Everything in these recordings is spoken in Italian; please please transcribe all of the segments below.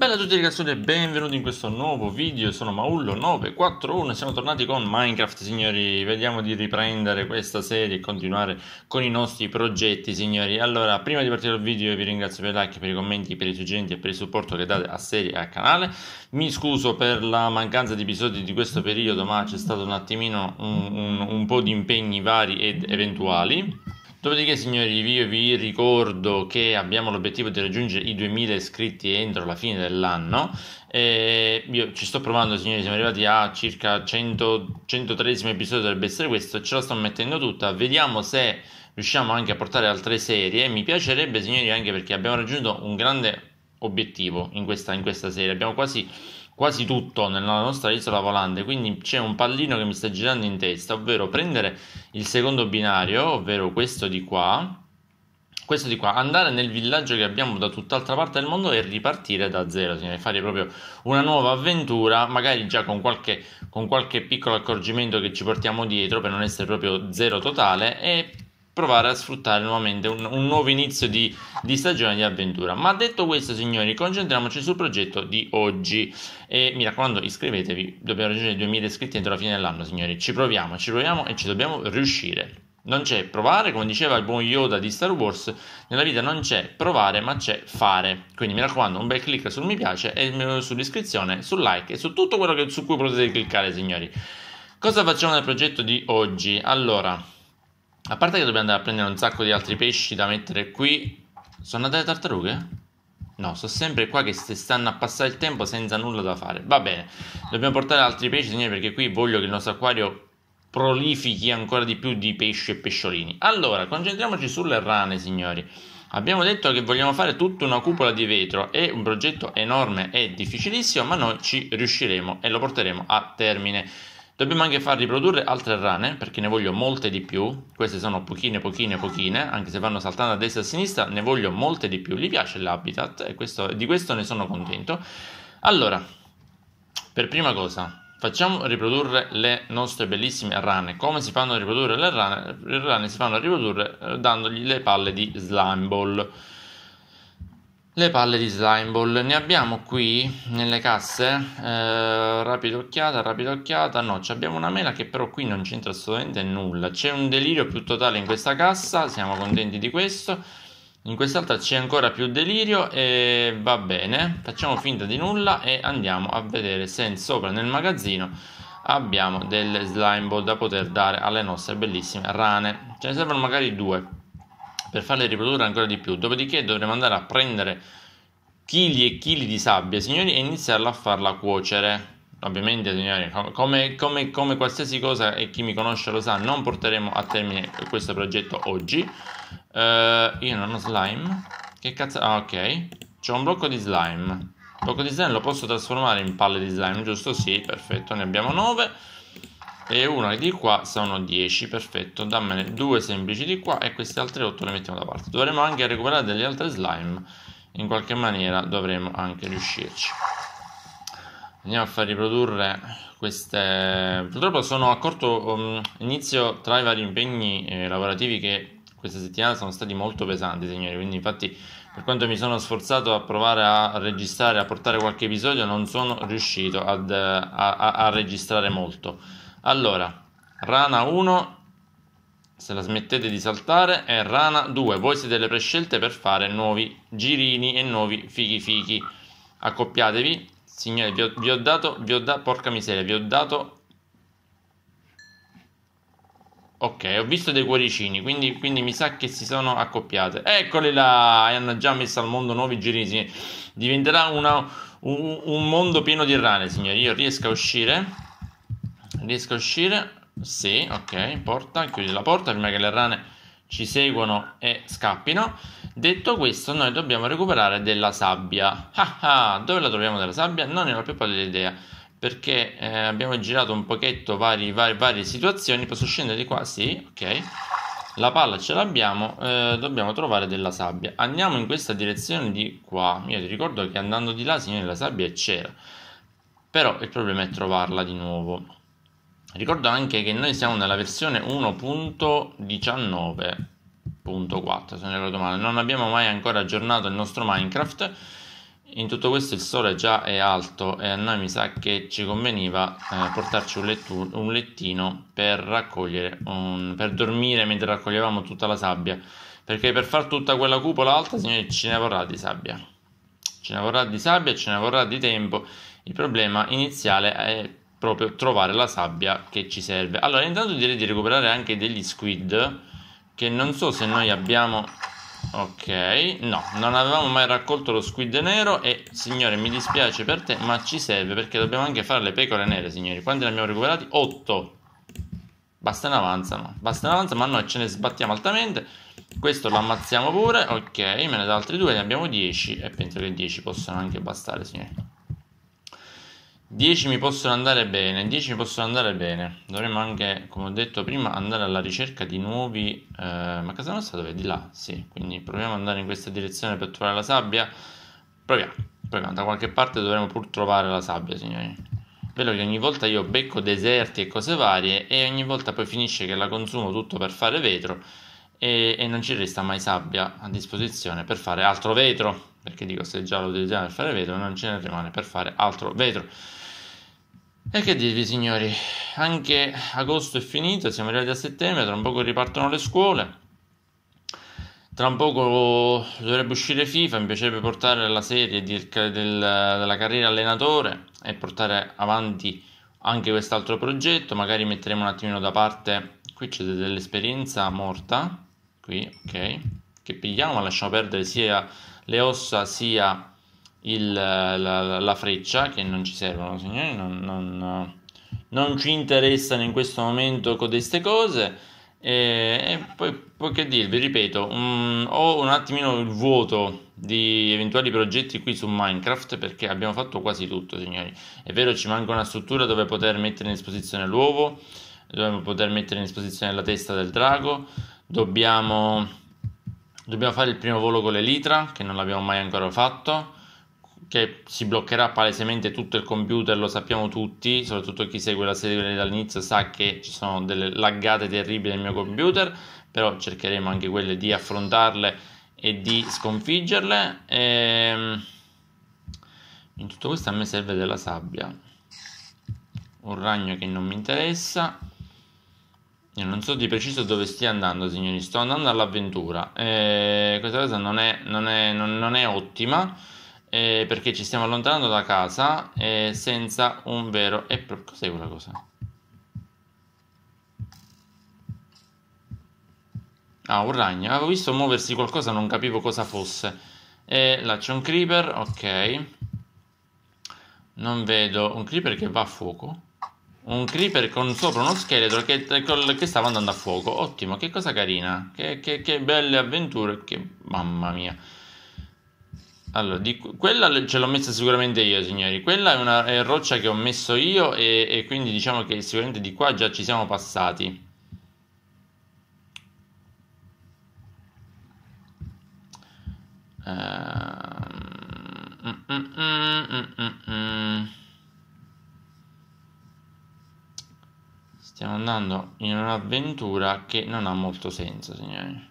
Bella a tutti ragazzi e benvenuti in questo nuovo video, sono Maullo941 siamo tornati con Minecraft signori, vediamo di riprendere questa serie e continuare con i nostri progetti signori Allora, prima di partire dal video vi ringrazio per i like, per i commenti, per i suggerimenti e per il supporto che date a serie e al canale Mi scuso per la mancanza di episodi di questo periodo ma c'è stato un attimino un, un, un po' di impegni vari ed eventuali Dopodiché, signori, io vi ricordo che abbiamo l'obiettivo di raggiungere i 2000 iscritti entro la fine dell'anno. E io ci sto provando, signori, siamo arrivati a circa 100, 113 episodio, dovrebbe essere questo, ce la sto mettendo tutta, vediamo se riusciamo anche a portare altre serie. Mi piacerebbe, signori, anche perché abbiamo raggiunto un grande obiettivo in questa, in questa serie, abbiamo quasi quasi tutto nella nostra isola volante, quindi c'è un pallino che mi sta girando in testa, ovvero prendere il secondo binario, ovvero questo di qua, questo di qua, andare nel villaggio che abbiamo da tutt'altra parte del mondo e ripartire da zero, fare proprio una nuova avventura, magari già con qualche, con qualche piccolo accorgimento che ci portiamo dietro per non essere proprio zero totale e provare a sfruttare nuovamente un, un nuovo inizio di, di, stagione di avventura. Ma detto questo, signori, concentriamoci sul progetto di oggi. E mi raccomando, iscrivetevi, dobbiamo raggiungere 2000 iscritti entro la fine dell'anno, signori. Ci proviamo, ci proviamo e ci dobbiamo riuscire. Non c'è provare, come diceva il buon Yoda di Star Wars, nella vita non c'è provare ma c'è fare. Quindi mi raccomando un bel clic sul mi piace e sull'iscrizione, sul like e su tutto quello che, su cui potete cliccare signori. Cosa facciamo nel progetto di oggi? Allora, a parte che dobbiamo andare a prendere un sacco di altri pesci da mettere qui. Sono andate tartarughe? No, sono sempre qua che stanno a passare il tempo senza nulla da fare. Va bene, dobbiamo portare altri pesci, signori, perché qui voglio che il nostro acquario prolifichi ancora di più di pesci e pesciolini. Allora, concentriamoci sulle rane, signori. Abbiamo detto che vogliamo fare tutta una cupola di vetro, è un progetto enorme e difficilissimo, ma noi ci riusciremo e lo porteremo a termine. Dobbiamo anche far riprodurre altre rane, perché ne voglio molte di più. Queste sono pochine, pochine, pochine, anche se vanno saltando a destra e a sinistra, ne voglio molte di più. Gli piace l'habitat e questo, di questo ne sono contento. Allora, per prima cosa, facciamo riprodurre le nostre bellissime rane. Come si fanno a riprodurre le rane? Le rane si fanno a riprodurre eh, dandogli le palle di slime ball le palle di slime ball ne abbiamo qui nelle casse eh, rapida occhiata rapida occhiata no abbiamo una mela che però qui non c'entra assolutamente nulla c'è un delirio più totale in questa cassa siamo contenti di questo in quest'altra c'è ancora più delirio e va bene facciamo finta di nulla e andiamo a vedere se sopra nel magazzino abbiamo delle slime ball da poter dare alle nostre bellissime rane ce ne servono magari due per farle riprodurre ancora di più, dopodiché dovremo andare a prendere chili e chili di sabbia, signori, e iniziarla a farla cuocere. Ovviamente, signori, come, come, come qualsiasi cosa e chi mi conosce lo sa, non porteremo a termine questo progetto oggi. Uh, io non ho slime. Che cazzo... Ah, ok. C'è un blocco di slime. Il blocco di slime lo posso trasformare in palle di slime, giusto? Sì, perfetto, ne abbiamo 9 e una di qua sono 10 perfetto dammene due semplici di qua e queste altre 8 le mettiamo da parte dovremo anche recuperare delle altre slime in qualche maniera dovremo anche riuscirci andiamo a far riprodurre queste purtroppo sono a corto um, inizio tra i vari impegni eh, lavorativi che questa settimana sono stati molto pesanti signori quindi infatti per quanto mi sono sforzato a provare a registrare a portare qualche episodio non sono riuscito ad, eh, a, a, a registrare molto allora, rana 1, se la smettete di saltare, e rana 2. Voi siete le prescelte per fare nuovi girini e nuovi fichi fichi. Accoppiatevi. Signore, vi ho, vi ho dato, vi ho dato, porca miseria, vi ho dato... Ok, ho visto dei cuoricini, quindi, quindi mi sa che si sono accoppiate. Eccoli là, hanno già messo al mondo nuovi girini. Diventerà una, un, un mondo pieno di rane, signori. Io riesco a uscire. Riesco a uscire? Sì, ok, porta, chiudi la porta prima che le rane ci seguano e scappino. Detto questo, noi dobbiamo recuperare della sabbia. Ah, ah, dove la troviamo della sabbia? Non ne ho più pallida idea, perché eh, abbiamo girato un pochetto vari, vari, varie situazioni. Posso scendere di qua? Sì, ok la palla ce l'abbiamo, eh, dobbiamo trovare della sabbia. Andiamo in questa direzione di qua. Io ti ricordo che andando di là, signore, la sabbia c'era. Però il problema è trovarla di nuovo. Ricordo anche che noi siamo nella versione 1.19.4, se non ricordo male, non abbiamo mai ancora aggiornato il nostro Minecraft. In tutto questo il sole già è alto e a noi mi sa che ci conveniva eh, portarci un, lettu- un, lettino per raccogliere, un, per dormire mentre raccoglievamo tutta la sabbia. Perché per fare tutta quella cupola alta, signori, ce ne vorrà di sabbia. Ce ne vorrà di sabbia, ce ne vorrà di tempo. Il problema iniziale è proprio trovare la sabbia che ci serve. Allora, intanto direi di recuperare anche degli squid che non so se noi abbiamo Ok, no, non avevamo mai raccolto lo squid nero e signore mi dispiace per te ma ci serve perché dobbiamo anche fare le pecore nere signori Quanti ne abbiamo recuperati? 8 Basta ne avanzano, basta ne avanzano ma noi ce ne sbattiamo altamente Questo lo ammazziamo pure, ok, me ne dà altri due, ne abbiamo 10 e penso che 10 possano anche bastare signori 10 mi possono andare bene, 10 mi possono andare bene. Dovremmo anche, come ho detto prima, andare alla ricerca di nuovi... Eh, ma casa nostra dove? Di là, sì. Quindi proviamo ad andare in questa direzione per trovare la sabbia. Proviamo, proviamo. Da qualche parte dovremo pur trovare la sabbia, signori. Vedo che ogni volta io becco deserti e cose varie e ogni volta poi finisce che la consumo tutto per fare vetro e, e non ci resta mai sabbia a disposizione per fare altro vetro perché dico se già lo utilizziamo per fare vetro non ce ne rimane per fare altro vetro e che dirvi signori anche agosto è finito siamo arrivati a settembre tra un poco ripartono le scuole tra un poco dovrebbe uscire FIFA mi piacerebbe portare la serie del, della carriera allenatore e portare avanti anche quest'altro progetto magari metteremo un attimino da parte qui c'è dell'esperienza morta qui ok che pigliamo ma lasciamo perdere sia le ossa sia il, la, la, freccia, che non ci servono, signori, non, non, non ci interessano in questo momento queste cose. E, e poi, poi, che dirvi, ripeto, un, ho un attimino il vuoto di eventuali progetti qui su Minecraft perché abbiamo fatto quasi tutto, signori. È vero, ci manca una struttura dove poter mettere in esposizione l'uovo, dove poter mettere in esposizione la testa del drago, dobbiamo Dobbiamo fare il primo volo con l'elitra, che non l'abbiamo mai ancora fatto, che si bloccherà palesemente tutto il computer, lo sappiamo tutti, soprattutto chi segue la serie dall'inizio sa che ci sono delle laggate terribili nel mio computer, però cercheremo anche quelle di affrontarle e di sconfiggerle. E... Ehm, in tutto questo a me serve della sabbia, un ragno che non mi interessa. Io non so di preciso dove stia andando, signori. Sto andando all'avventura. Eh, questa cosa non è, non è, non, non è ottima. Eh, perché ci stiamo allontanando da casa eh, senza un vero. E pro... cos'è quella cosa? Ah, un ragno. Avevo visto muoversi qualcosa, non capivo cosa fosse. E là c'è un creeper, ok. Non vedo un creeper che va a fuoco. Un creeper con sopra uno scheletro che, che stava andando a fuoco. Ottimo, che cosa carina. Che, che, che belle avventure. Che mamma mia. Allora, di, quella ce l'ho messa sicuramente io, signori. Quella è una è roccia che ho messo io e, e, quindi diciamo che sicuramente di qua già ci siamo passati. Uh, mm, mm, mm, andando in un'avventura che non ha molto senso, signori.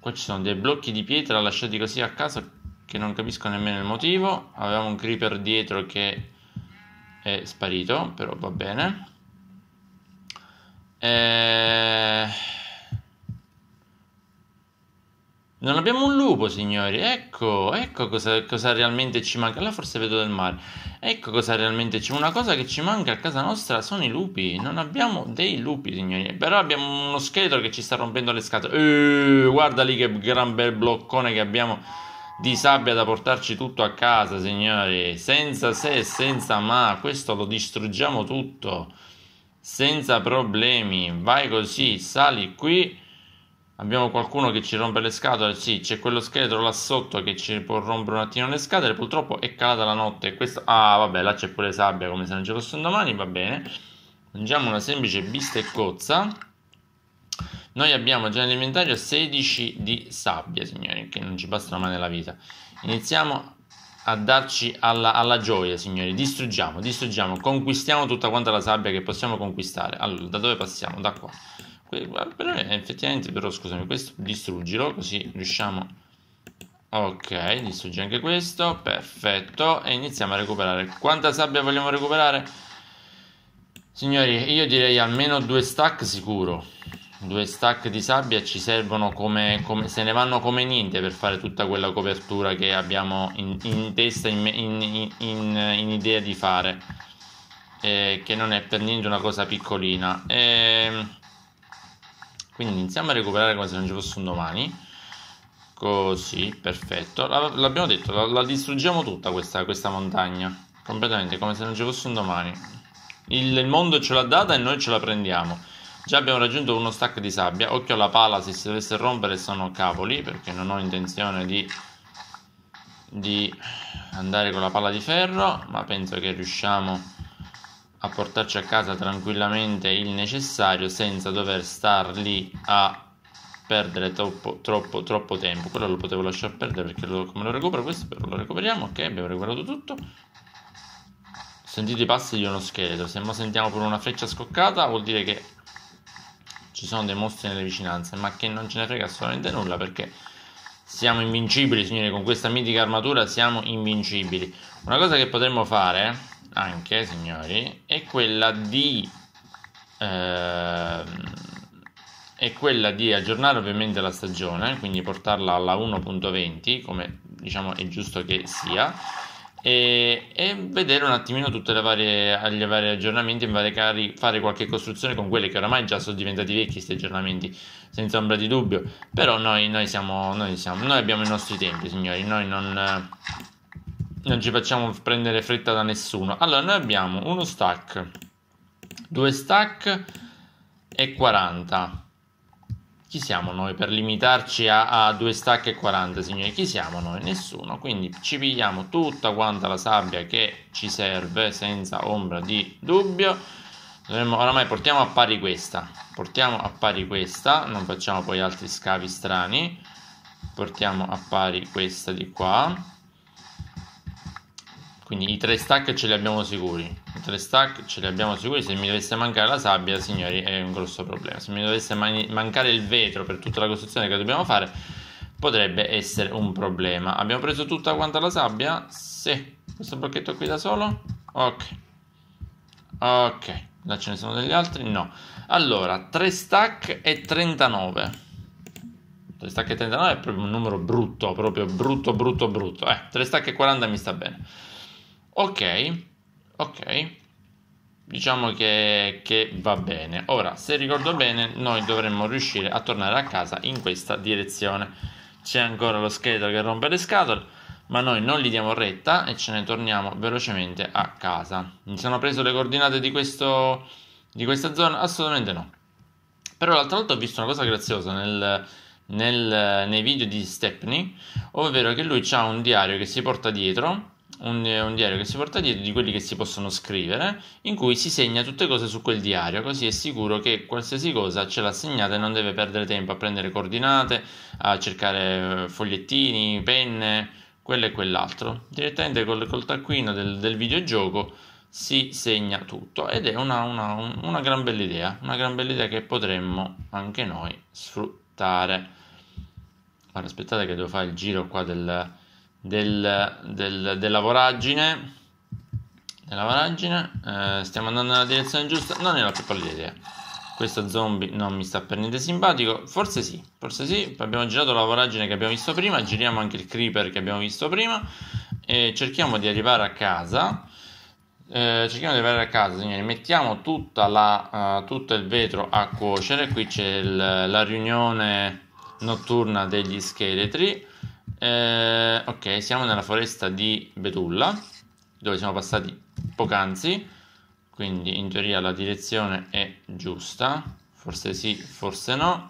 Qua ci sono dei blocchi di pietra lasciati così a caso che non capisco nemmeno il motivo. Avevamo un creeper dietro che è sparito, però va bene. Eh... Non abbiamo un lupo, signori. Ecco, ecco cosa, cosa realmente ci manca. Là forse vedo del mare. Ecco cosa realmente ci manca. Una cosa che ci manca a casa nostra sono i lupi. Non abbiamo dei lupi, signori. Però abbiamo uno scheletro che ci sta rompendo le scatole. Eh, guarda lì che gran bel bloccone che abbiamo di sabbia da portarci tutto a casa, signori. Senza se, senza ma. Questo lo distruggiamo tutto. Senza problemi. Vai così, sali qui Abbiamo qualcuno che ci rompe le scatole? Sì, c'è quello scheletro là sotto che ci può rompere un attimo le scatole. Purtroppo è calata la notte. Questo... Ah, vabbè, là c'è pure sabbia come se non ci fosse un domani. Va bene. Mangiamo una semplice bisteccozza. Noi abbiamo già nell'inventario 16 di sabbia, signori, che non ci bastano mai nella vita. Iniziamo a darci alla, alla, gioia, signori. Distruggiamo, distruggiamo, conquistiamo tutta quanta la sabbia che possiamo conquistare. Allora, da dove passiamo? Da qua però effettivamente però scusami questo distruggilo così riusciamo ok distruggi anche questo perfetto e iniziamo a recuperare quanta sabbia vogliamo recuperare signori io direi almeno due stack sicuro due stack di sabbia ci servono come, come, se ne vanno come niente per fare tutta quella copertura che abbiamo in, in testa in, in, in, idea di fare eh, che non è per niente una cosa piccolina eh, quindi iniziamo a recuperare come se non ci fosse un domani così perfetto l'abbiamo detto la, la distruggiamo tutta questa, questa, montagna completamente come se non ci fosse un domani il, il mondo ce l'ha data e noi ce la prendiamo Già abbiamo raggiunto uno stack di sabbia. Occhio alla pala, se si dovesse rompere sono cavoli, perché non ho intenzione di, di, andare con la pala di ferro, ma penso che riusciamo a portarci a casa tranquillamente il necessario senza dover star lì a perdere troppo, troppo, troppo tempo. Quello lo potevo lasciare perdere perché lo, come lo recupero questo, però lo recuperiamo, ok, abbiamo recuperato tutto. Sentite i passi di uno scheletro, se non sentiamo pure una freccia scoccata vuol dire che ci sono dei mostri nelle vicinanze, ma che non ce ne frega assolutamente nulla perché siamo invincibili, signori, con questa mitica armatura siamo invincibili. Una cosa che potremmo fare anche, signori, è quella di, eh, è quella di aggiornare ovviamente la stagione, quindi portarla alla 1.20, come diciamo è giusto che sia, e, e, vedere un attimino tutte le varie, gli vari aggiornamenti, magari fare qualche costruzione con quelle che oramai già sono diventati vecchi questi aggiornamenti, senza ombra di dubbio. Però noi, noi, siamo, noi, siamo, noi abbiamo i nostri tempi, signori, noi non, non ci facciamo prendere fretta da nessuno. Allora, noi abbiamo uno stack, due stack e 40. Chi siamo noi per limitarci a, a due stack e 40, signori? Chi siamo noi? Nessuno. Quindi ci pigliamo tutta quanta la sabbia che ci serve, senza ombra di dubbio. Dovremmo, oramai portiamo a pari questa. Portiamo a pari questa, non facciamo poi altri scavi strani. Portiamo a pari questa di qua quindi i tre stack ce li abbiamo sicuri. I tre stack ce li abbiamo sicuri. Se mi dovesse mancare la sabbia, signori, è un grosso problema. Se mi dovesse man- mancare il vetro per tutta la costruzione che dobbiamo fare, potrebbe essere un problema. Abbiamo preso tutta quanta la sabbia? Sì. Questo blocchetto qui da solo? Ok. Ok. Là ce ne sono degli altri? No. Allora, tre stack e 39. 3 stack e 39 è proprio un numero brutto, proprio brutto, brutto, brutto. Eh, 3 stack e 40 mi sta bene. Ok, ok. Diciamo che, che va bene. Ora, se ricordo bene, noi dovremmo riuscire a tornare a casa in questa direzione. C'è ancora lo scheletro che rompe le scatole ma noi non gli diamo retta e ce ne torniamo velocemente a casa. Mi sono preso le coordinate di, questo, di questa zona? Assolutamente no. Però l'altra volta ho visto una cosa graziosa nel, nel, nei video di Stepney, ovvero che lui ha un diario che si porta dietro un, un, diario che si porta dietro di quelli che si possono scrivere, in cui si segna tutte cose su quel diario, così è sicuro che qualsiasi cosa ce l'ha segnata e non deve perdere tempo a prendere coordinate, a cercare eh, fogliettini, penne, quello e quell'altro. Direttamente col, col taccuino del, del, videogioco si segna tutto ed è una, una, una gran bella idea, una gran bella idea che potremmo anche noi sfruttare. Ora aspettate che devo fare il giro qua del del, del, della voragine, della voragine. Eh, stiamo andando nella direzione giusta, non è la più pallida idea. Questo zombie non mi sta per niente simpatico, forse sì, forse sì, abbiamo girato la voragine che abbiamo visto prima, giriamo anche il creeper che abbiamo visto prima e cerchiamo di arrivare a casa. Eh, cerchiamo di arrivare a casa, signori. Mettiamo la, uh, tutto il vetro a cuocere. Qui c'è il, la riunione notturna degli scheletri. Eh, ok, siamo nella foresta di Betulla, dove siamo passati poc'anzi, quindi in teoria la direzione è giusta, forse sì, forse no.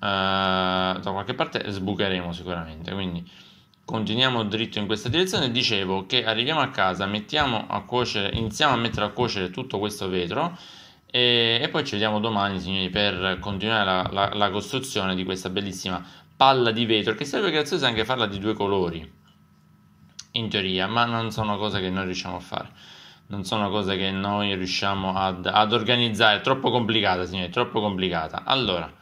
Eh, da qualche parte sbucheremo sicuramente, quindi continuiamo dritto in questa direzione. Dicevo che arriviamo a casa, a cuocere, iniziamo a mettere a cuocere tutto questo vetro e, e poi ci vediamo domani, signori, per continuare la, la, la costruzione di questa bellissima palla di vetro, che sarebbe grazioso anche farla di due colori, in teoria, ma non sono cose che noi riusciamo a fare. Non sono cose che noi riusciamo ad, ad organizzare, è troppo complicata, signore troppo complicata. Allora,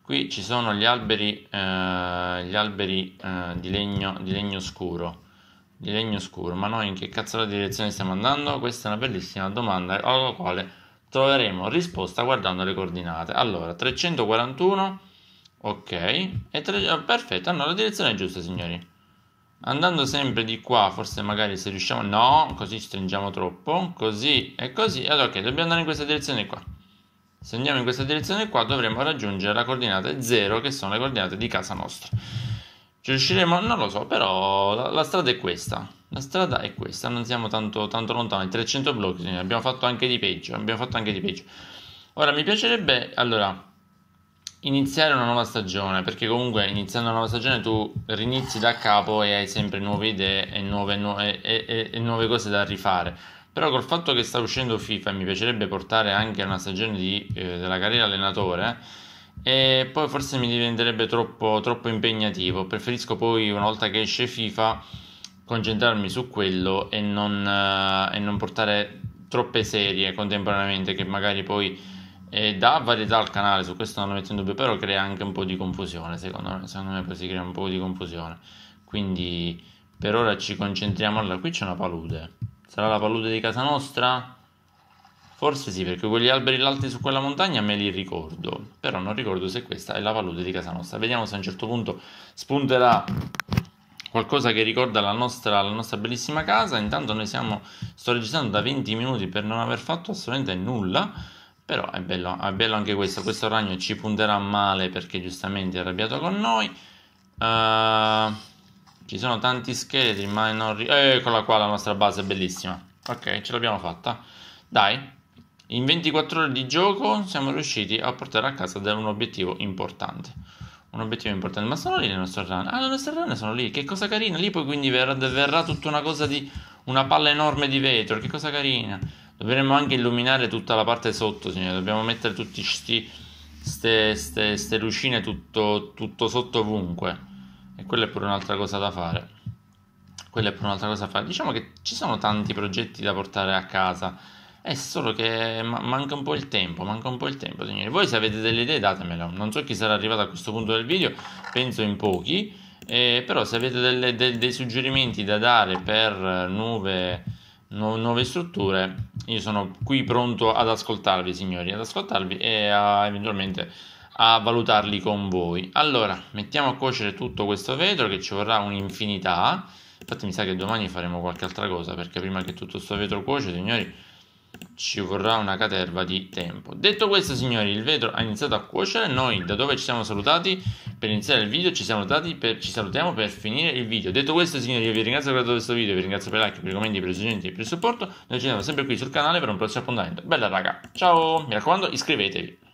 qui ci sono gli alberi, eh, gli alberi eh, di, legno, di legno scuro di legno scuro, ma noi in che cazzo di direzione stiamo andando? Questa è una bellissima domanda alla quale troveremo risposta guardando le coordinate. Allora, 341 Ok, e tre... perfetto, hanno la direzione giusta, signori. Andando sempre di qua, forse magari se riusciamo... No, così stringiamo troppo, così e così. Allora, ok, dobbiamo andare in questa direzione qua. Se andiamo in questa direzione qua, dovremo raggiungere la coordinata 0, che sono le coordinate di casa nostra. Ci riusciremo? Non lo so, però la, la, strada è questa. La strada è questa, non siamo tanto, tanto lontani. 300 blocchi, abbiamo fatto anche di peggio, abbiamo fatto anche di peggio. Ora, mi piacerebbe... Allora, iniziare una nuova stagione, perché comunque iniziando una nuova stagione tu rinizi da capo e hai sempre nuove idee e nuove, nuove, e, e, e nuove cose da rifare. Però col fatto che sta uscendo FIFA mi piacerebbe portare anche a una stagione di, eh, della carriera allenatore eh, e poi forse mi diventerebbe troppo, troppo impegnativo. Preferisco poi una volta che esce FIFA concentrarmi su quello e non, eh, e non portare troppe serie contemporaneamente che magari poi e dà varietà al canale, su questo non lo metto in dubbio, però crea anche un po' di confusione, secondo me, secondo me si crea un po' di confusione. Quindi per ora ci concentriamo, allora qui c'è una palude, sarà la palude di casa nostra? Forse sì, perché quegli alberi alti su quella montagna me li ricordo, però non ricordo se questa è la palude di casa nostra. Vediamo se a un certo punto spunterà qualcosa che ricorda la nostra, la nostra bellissima casa. Intanto noi siamo, sto registrando da 20 minuti per non aver fatto assolutamente nulla però è bello, è bello anche questo. Questo ragno ci punterà male perché giustamente è arrabbiato con noi. Uh, ci sono tanti scheletri, ma non... Ri- Eccola qua la nostra base, bellissima. Ok, ce l'abbiamo fatta. Dai, in 24 ore di gioco siamo riusciti a portare a casa un obiettivo importante. Un obiettivo importante, ma sono lì le nostre rane. Ah, le nostre rane sono lì. Che cosa carina! Lì poi quindi verrà, verrà tutta una cosa di una palla enorme di vetro. Che cosa carina! Dovremmo anche illuminare tutta la parte sotto, signore. Dobbiamo mettere tutti sti, ste, ste, ste lucine tutto, tutto sotto ovunque. E quella è pure un'altra cosa da fare. Quella è pure un'altra cosa da fare. Diciamo che ci sono tanti progetti da portare a casa. È solo che manca un po' il tempo, manca un po' il tempo, signori. Voi se avete delle idee datemelo. Non so chi sarà arrivato a questo punto del video, penso in pochi. Eh, però se avete delle, de, dei suggerimenti da dare per nuove nu- nuove strutture. Io sono qui pronto ad ascoltarvi, signori, ad ascoltarvi e a, eventualmente a valutarli con voi. Allora, mettiamo a cuocere tutto questo vetro che ci vorrà un'infinità. Infatti mi sa che domani faremo qualche altra cosa perché prima che tutto questo vetro cuoce, signori, ci vorrà una caterva di tempo. Detto questo, signori, il vetro ha iniziato a cuocere. Noi, da dove ci siamo salutati per iniziare il video, ci, per, ci salutiamo per finire il video. Detto questo, signori, io vi ringrazio per aver guardato questo video, vi ringrazio per i like, per i commenti, per i suggerimenti e per il supporto. Noi ci vediamo sempre qui sul canale per un prossimo appuntamento. Bella raga, ciao, mi raccomando, iscrivetevi.